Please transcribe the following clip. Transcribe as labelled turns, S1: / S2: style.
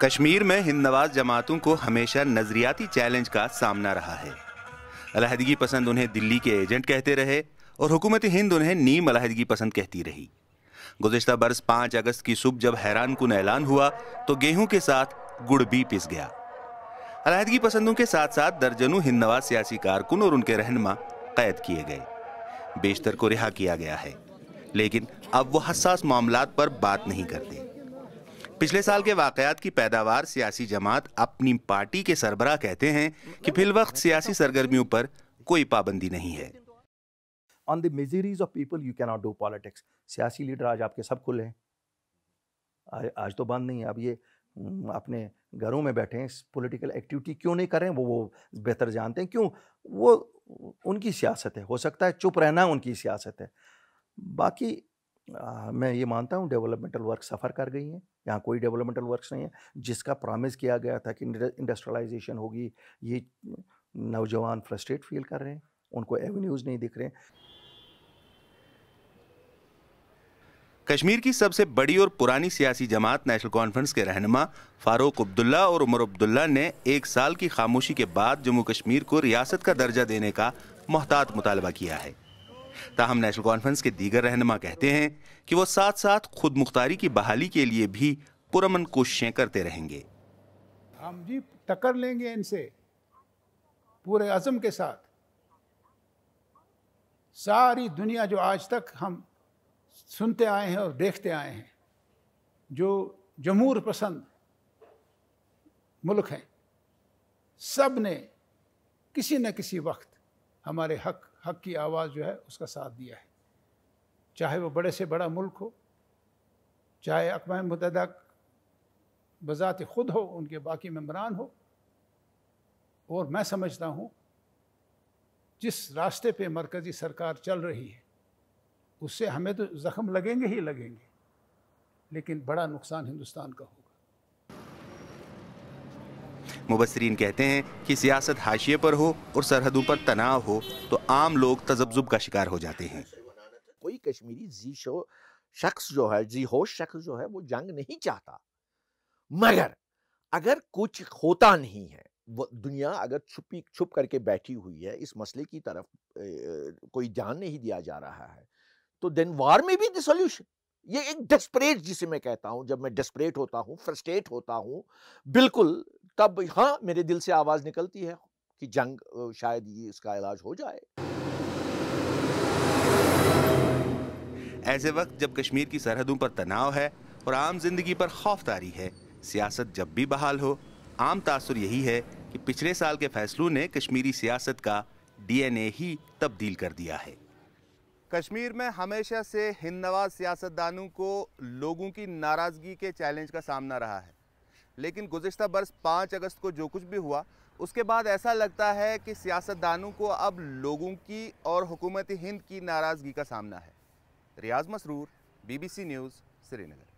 S1: کشمیر میں ہند نواز جماعتوں کو ہمیشہ نظریاتی چیلنج کا سامنا رہا ہے علیحدگی پسند انہیں دلی کے ایجنٹ کہتے رہے اور حکومت ہند انہیں نیم علیحدگی پسند کہتی رہی گزشتہ برس پانچ اگست کی صبح جب حیران کن اعلان ہوا تو گیہوں کے ساتھ گڑ بھی پس گیا علیحدگی پسندوں کے ساتھ ساتھ درجنوں ہند نواز سیاسی کارکن اور ان کے رہنما قید کیے گئے بیشتر کو رہا کیا گیا ہے لیکن اب وہ حساس معاملات پر بات نہیں کرتے پچھلے سال کے واقعات کی پیداوار سیاسی جماعت اپنی پارٹی کے سربراہ کہتے ہیں کہ فی الوقت سیاسی سرگرمیوں پر کوئی پابندی نہیں ہے
S2: سیاسی لیڈر آج آپ کے سب ہیں آج تو بند نہیں ہے اب یہ اپنے گھروں میں بیٹھے ہیں پولیٹیکل ایکٹیویٹی کیوں نہیں کریں وہ بہتر جانتے ہیں کیوں وہ ان کی سیاست ہے ہو سکتا ہے چپ رہنا ان کی سیاست ہے باقی میں یہ مانتا ہوں ڈیولپمنٹل ورک سفر کر گئی ہیں یہاں کوئی ڈیولپمنٹل ورکس نہیں ہے جس کا پرامس کیا گیا تھا کہ انڈسٹرلائزیشن ہوگی یہ نوجوان فرسٹریٹ فیل کر رہے ہیں ان کو ایونیوز نہیں دکھ رہے
S1: کشمیر کی سب سے بڑی اور پرانی سیاسی جماعت نیشنل کانفرنس کے رہنما فاروق عبداللہ اور عمر عبداللہ نے ایک سال کی خاموشی کے بعد جموں کشمیر کو ریاست کا درجہ دینے کا محتاط مطالبہ کیا ہے تاہم نیشنل کانفرنس کے دیگر رہنما کہتے ہیں کہ وہ ساتھ ساتھ خود مختاری کی بحالی کے لیے بھی پرامن کوششیں کرتے رہیں گے
S3: ہم جی ٹکر لیں گے ان سے پورے کے ساتھ ساری دنیا جو آج تک ہم سنتے آئے ہیں اور دیکھتے آئے ہیں جو جمہور پسند ملک ہیں سب نے کسی نہ کسی وقت ہمارے حق حق کی آواز جو ہے اس کا ساتھ دیا ہے چاہے وہ بڑے سے بڑا ملک ہو چاہے اقوام متحدہ بذات خود ہو ان کے باقی ممبران ہو اور میں سمجھتا ہوں جس راستے پہ مرکزی سرکار چل رہی ہے اس سے ہمیں تو زخم لگیں گے ہی لگیں گے لیکن بڑا نقصان ہندوستان کا ہوگا
S1: مبصرین کہتے ہیں کہ سیاست ہاشیے پر ہو اور سرحدوں پر تناؤ ہو تو عام لوگ تذبذب کا شکار ہو جاتے ہیں
S4: کوئی کشمیری زی شو شخص جو ہے زی ہوش شخص جو ہے وہ جنگ نہیں چاہتا مگر اگر کچھ ہوتا نہیں ہے دنیا اگر چھپی چھپ کر کے بیٹھی ہوئی ہے اس مسئلے کی طرف کوئی جان نہیں دیا جا رہا ہے تو دین وار میں بھی سولوشن یہ ایک ڈسپریٹ جسے میں کہتا ہوں جب میں ڈسپریٹ ہوتا ہوں فرسٹیٹ ہوتا ہوں بالکل تب ہاں میرے دل سے آواز نکلتی ہے کہ جنگ شاید یہ اس کا علاج ہو جائے
S1: ایسے وقت جب کشمیر کی سرحدوں پر تناؤ ہے اور عام زندگی پر خوف تاری ہے سیاست جب بھی بحال ہو عام تاثر یہی ہے کہ پچھلے سال کے فیصلوں نے کشمیری سیاست کا ڈی این اے ہی تبدیل کر دیا ہے کشمیر میں ہمیشہ سے ہند نواز سیاستدانوں کو لوگوں کی ناراضگی کے چیلنج کا سامنا رہا ہے لیکن گزشتہ برس پانچ اگست کو جو کچھ بھی ہوا اس کے بعد ایسا لگتا ہے کہ سیاستدانوں کو اب لوگوں کی اور حکومت ہند کی ناراضگی کا سامنا ہے Riyaz Masroor B B C news سری نگر